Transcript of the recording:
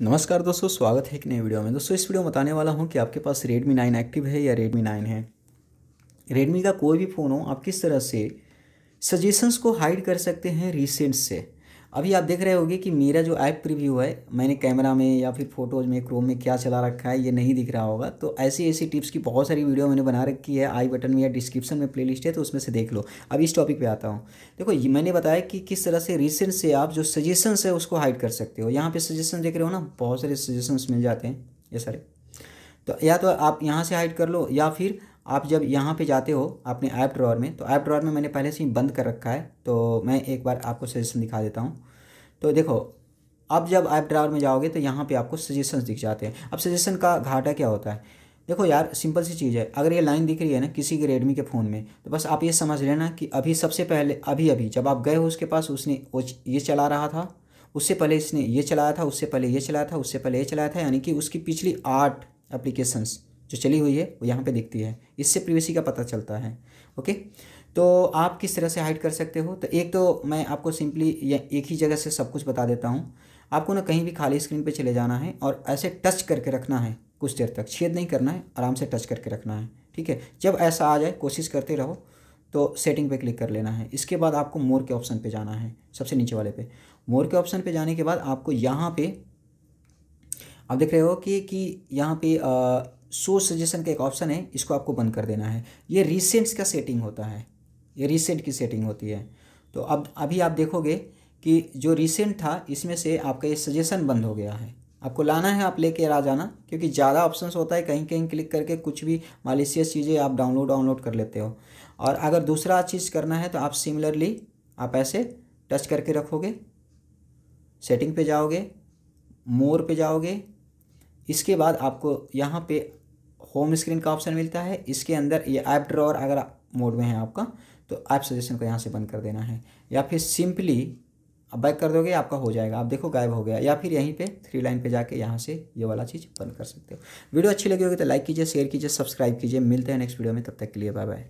नमस्कार दोस्तों स्वागत है एक नए वीडियो में दोस्तों इस वीडियो में बताने वाला हूँ कि आपके पास रेडमी नाइन एक्टिव है या रेडमी नाइन है रेडमी का कोई भी फ़ोन हो आप किस तरह से सजेशंस को हाइड कर सकते हैं रिसेंट से अभी आप देख रहे होगी कि मेरा जो ऐप प्रीव्यू है मैंने कैमरा में या फिर फोटोज़ में क्रोम में क्या चला रखा है ये नहीं दिख रहा होगा तो ऐसी ऐसी टिप्स की बहुत सारी वीडियो मैंने बना रखी है आई बटन में या डिस्क्रिप्शन में प्लेलिस्ट है तो उसमें से देख लो अब इस टॉपिक पे आता हूँ देखो ये मैंने बताया कि किस तरह से रिसेंट से आप जो सजेशन है उसको हाइड कर सकते हो यहाँ पर सजेशन देख रहे हो ना बहुत सारे सजेशन मिल जाते हैं ये सारे तो या तो आप यहाँ से हाइड कर लो या फिर आप जब यहाँ पे जाते हो अपने ऐप ड्रॉर में तो ऐप ड्रॉर में मैंने पहले से ही बंद कर रखा है तो मैं एक बार आपको सजेशन दिखा देता हूँ तो देखो अब जब ऐप ड्रावर में जाओगे तो यहाँ पे आपको सजेशन दिख जाते हैं अब सजेशन का घाटा क्या होता है देखो यार सिंपल सी चीज़ है अगर ये लाइन दिख रही है ना किसी के रेडमी के फ़ोन में तो बस आप ये समझ लेना कि अभी सबसे पहले अभी अभी जब आप गए हो उसके पास उसने ये चला रहा था उससे पहले इसने ये चलाया था उससे पहले ये चलाया था उससे पहले ये चलाया था यानी कि उसकी पिछली आठ एप्लीकेशंस जो चली हुई है वो यहाँ पे दिखती है इससे प्रीवेसी का पता चलता है ओके तो आप किस तरह से हाइड कर सकते हो तो एक तो मैं आपको सिंपली एक ही जगह से सब कुछ बता देता हूँ आपको ना कहीं भी खाली स्क्रीन पे चले जाना है और ऐसे टच करके रखना है कुछ देर तक छेद नहीं करना है आराम से टच करके रखना है ठीक है जब ऐसा आ जाए कोशिश करते रहो तो सेटिंग पे क्लिक कर लेना है इसके बाद आपको मोर के ऑप्शन पे जाना है सबसे नीचे वाले पे मोर के ऑप्शन पे जाने के बाद आपको यहाँ पे आप देख रहे हो कि कि यहाँ पे आ, शो सजेशन का एक ऑप्शन है इसको आपको बंद कर देना है ये रिसेंट्स का सेटिंग होता है ये रिसेंट की सेटिंग होती है तो अब अभी आप देखोगे कि जो रिसेंट था इसमें से आपका ये सजेशन बंद हो गया है आपको लाना है आप लेके आ जाना क्योंकि ज़्यादा ऑप्शन होता है कहीं कहीं क्लिक करके कुछ भी मालिशियस चीज़ें आप डाउनलोड डाउनलोड कर लेते हो और अगर दूसरा चीज़ करना है तो आप सिमिलरली आप ऐसे टच करके रखोगे सेटिंग पे जाओगे मोर पे जाओगे इसके बाद आपको यहाँ पे होम स्क्रीन का ऑप्शन मिलता है इसके अंदर ये ऐप ड्रॉवर अगर मोड में है आपका तो ऐप सजेशन को यहाँ से बंद कर देना है या फिर सिंपली बैक कर दोगे आपका हो जाएगा आप देखो गायब हो गया या फिर यहीं पे थ्री लाइन पे जाके यहाँ से ये वाला चीज़ बंद कर सकते हो वीडियो अच्छी लगी होगी तो लाइक कीजिए शेयर कीजिए सब्सक्राइब कीजिए मिलते हैं नेक्स्ट वीडियो में तब तक के लिए बाय बाय